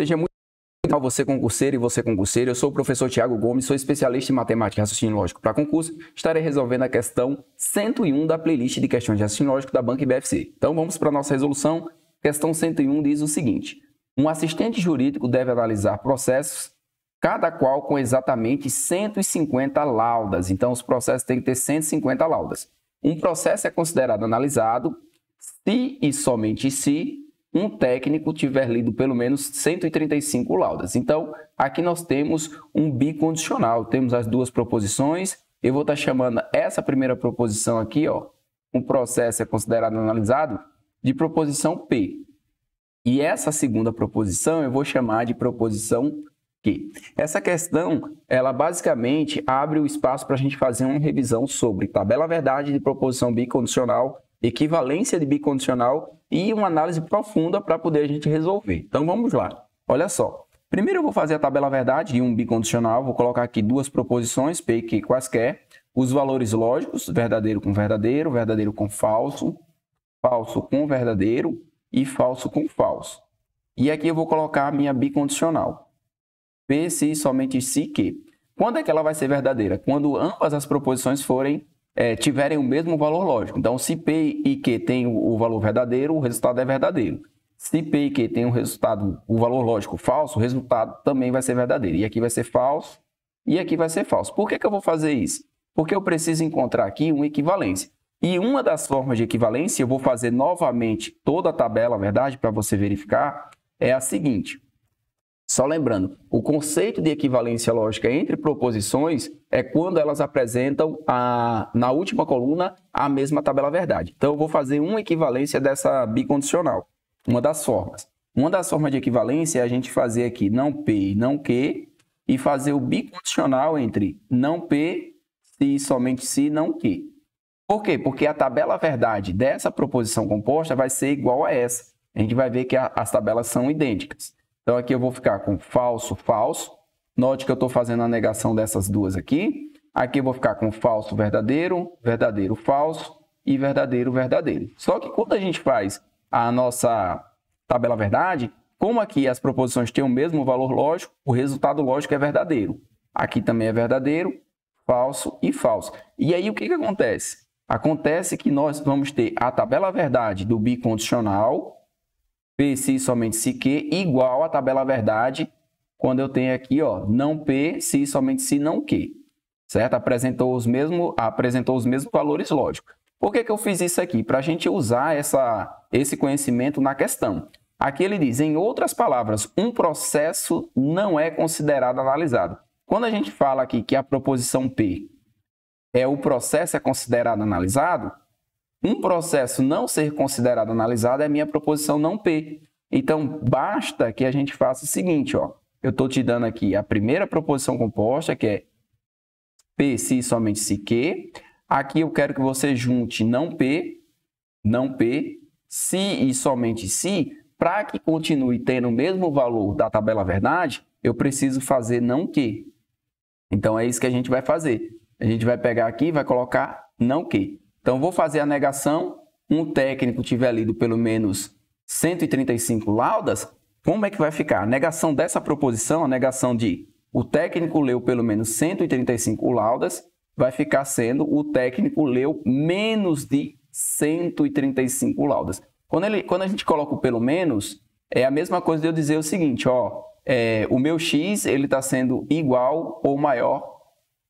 Seja muito bem-vindo você concurseiro e você concurseiro. Eu sou o professor Tiago Gomes, sou especialista em matemática e raciocínio lógico para concurso. Estarei resolvendo a questão 101 da playlist de questões de raciocínio lógico da Banca IBFC. Então vamos para a nossa resolução. Questão 101 diz o seguinte: Um assistente jurídico deve analisar processos cada qual com exatamente 150 laudas. Então, os processos têm que ter 150 laudas. Um processo é considerado analisado se e somente se um técnico tiver lido pelo menos 135 laudas. Então, aqui nós temos um bicondicional, temos as duas proposições. Eu vou estar tá chamando essa primeira proposição aqui, ó, um processo é considerado analisado, de proposição P. E essa segunda proposição eu vou chamar de proposição Q. Essa questão, ela basicamente abre o espaço para a gente fazer uma revisão sobre tabela verdade de proposição bicondicional, equivalência de bicondicional e uma análise profunda para poder a gente resolver. Então vamos lá. Olha só. Primeiro eu vou fazer a tabela verdade e um bicondicional, vou colocar aqui duas proposições, P e quaisquer, os valores lógicos, verdadeiro com verdadeiro, verdadeiro com falso, falso com verdadeiro e falso com falso. E aqui eu vou colocar a minha bicondicional. P se somente se q. Quando é que ela vai ser verdadeira? Quando ambas as proposições forem é, tiverem o mesmo valor lógico. Então, se P e Q tem o valor verdadeiro, o resultado é verdadeiro. Se P e Q tem o resultado, o valor lógico falso, o resultado também vai ser verdadeiro. E aqui vai ser falso e aqui vai ser falso. Por que, que eu vou fazer isso? Porque eu preciso encontrar aqui uma equivalência. E uma das formas de equivalência, eu vou fazer novamente toda a tabela, verdade, para você verificar, é a seguinte. Só lembrando, o conceito de equivalência lógica entre proposições é quando elas apresentam a, na última coluna a mesma tabela verdade. Então eu vou fazer uma equivalência dessa bicondicional, uma das formas. Uma das formas de equivalência é a gente fazer aqui não P e não Q e fazer o bicondicional entre não P, se somente se não Q. Por quê? Porque a tabela verdade dessa proposição composta vai ser igual a essa. A gente vai ver que a, as tabelas são idênticas. Então aqui eu vou ficar com falso, falso. Note que eu estou fazendo a negação dessas duas aqui. Aqui eu vou ficar com falso, verdadeiro, verdadeiro, falso e verdadeiro, verdadeiro. Só que quando a gente faz a nossa tabela verdade, como aqui as proposições têm o mesmo valor lógico, o resultado lógico é verdadeiro. Aqui também é verdadeiro, falso e falso. E aí o que, que acontece? Acontece que nós vamos ter a tabela verdade do bicondicional P se somente se Q igual à tabela verdade, quando eu tenho aqui, ó, não P se somente se não Q. Certo? Apresentou os, mesmo, apresentou os mesmos valores lógicos. Por que, que eu fiz isso aqui? Para a gente usar essa, esse conhecimento na questão. Aqui ele diz, em outras palavras, um processo não é considerado analisado. Quando a gente fala aqui que a proposição P é o processo é considerado analisado, um processo não ser considerado analisado é minha proposição não P. Então, basta que a gente faça o seguinte, ó. Eu estou te dando aqui a primeira proposição composta, que é P se somente se Q. Aqui eu quero que você junte não P, não P, se e somente se, para que continue tendo o mesmo valor da tabela verdade, eu preciso fazer não Q. Então, é isso que a gente vai fazer. A gente vai pegar aqui e vai colocar não Q. Então, vou fazer a negação. Um técnico tiver lido pelo menos 135 laudas, como é que vai ficar? A negação dessa proposição, a negação de o técnico leu pelo menos 135 laudas, vai ficar sendo o técnico leu menos de 135 laudas. Quando, ele, quando a gente coloca o pelo menos, é a mesma coisa de eu dizer o seguinte, ó, é, o meu x ele está sendo igual ou maior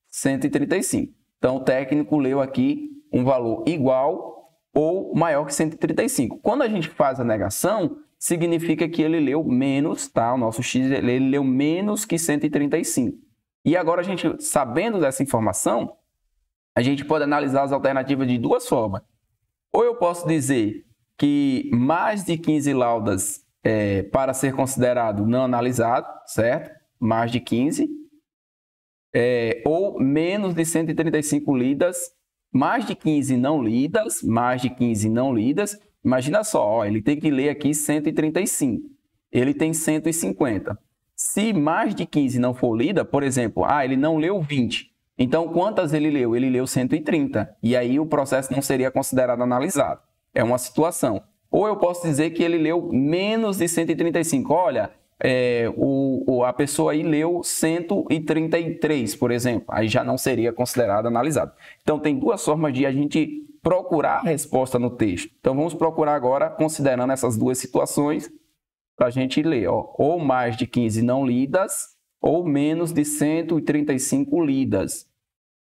135. Então o técnico leu aqui um valor igual ou maior que 135. Quando a gente faz a negação, significa que ele leu menos, tá? O nosso x ele leu menos que 135. E agora a gente, sabendo dessa informação, a gente pode analisar as alternativas de duas formas. Ou eu posso dizer que mais de 15 laudas é, para ser considerado não analisado, certo? Mais de 15. É, ou menos de 135 lidas mais de 15 não lidas, mais de 15 não lidas. Imagina só, ó, ele tem que ler aqui 135. Ele tem 150. Se mais de 15 não for lida, por exemplo, ah, ele não leu 20. Então, quantas ele leu? Ele leu 130. E aí o processo não seria considerado analisado. É uma situação. Ou eu posso dizer que ele leu menos de 135. Olha, é, o, a pessoa aí leu 133, por exemplo, aí já não seria considerado analisado. Então tem duas formas de a gente procurar a resposta no texto. Então vamos procurar agora, considerando essas duas situações, para a gente ler, ó, ou mais de 15 não lidas, ou menos de 135 lidas.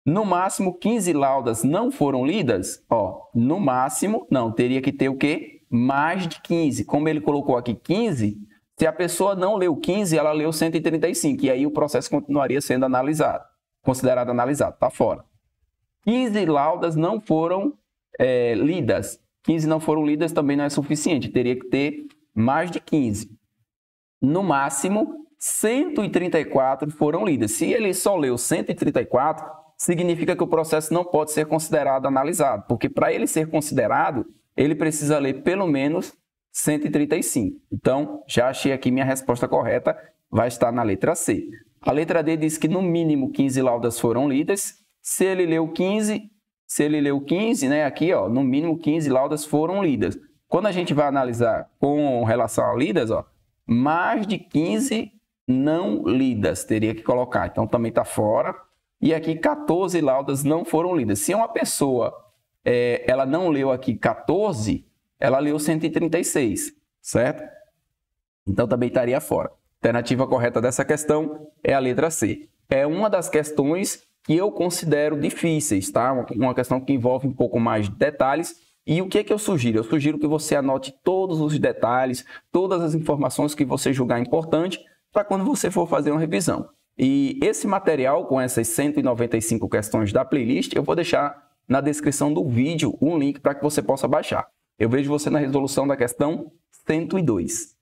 No máximo 15 laudas não foram lidas, ó, no máximo, não, teria que ter o quê? Mais de 15. Como ele colocou aqui 15, se a pessoa não leu 15, ela leu 135, e aí o processo continuaria sendo analisado, considerado analisado, está fora. 15 laudas não foram é, lidas. 15 não foram lidas também não é suficiente, teria que ter mais de 15. No máximo, 134 foram lidas. Se ele só leu 134, significa que o processo não pode ser considerado analisado, porque para ele ser considerado, ele precisa ler pelo menos 135. Então, já achei aqui minha resposta correta, vai estar na letra C. A letra D diz que no mínimo 15 laudas foram lidas. Se ele leu 15, se ele leu 15, né, aqui, ó, no mínimo 15 laudas foram lidas. Quando a gente vai analisar com relação a lidas, ó, mais de 15 não lidas teria que colocar. Então também está fora. E aqui 14 laudas não foram lidas. Se uma pessoa é, ela não leu aqui 14, ela leu 136, certo? Então também estaria fora. Alternativa correta dessa questão é a letra C. É uma das questões que eu considero difíceis, tá? Uma questão que envolve um pouco mais de detalhes. E o que, é que eu sugiro? Eu sugiro que você anote todos os detalhes, todas as informações que você julgar importante para quando você for fazer uma revisão. E esse material, com essas 195 questões da playlist, eu vou deixar na descrição do vídeo um link para que você possa baixar. Eu vejo você na resolução da questão 102.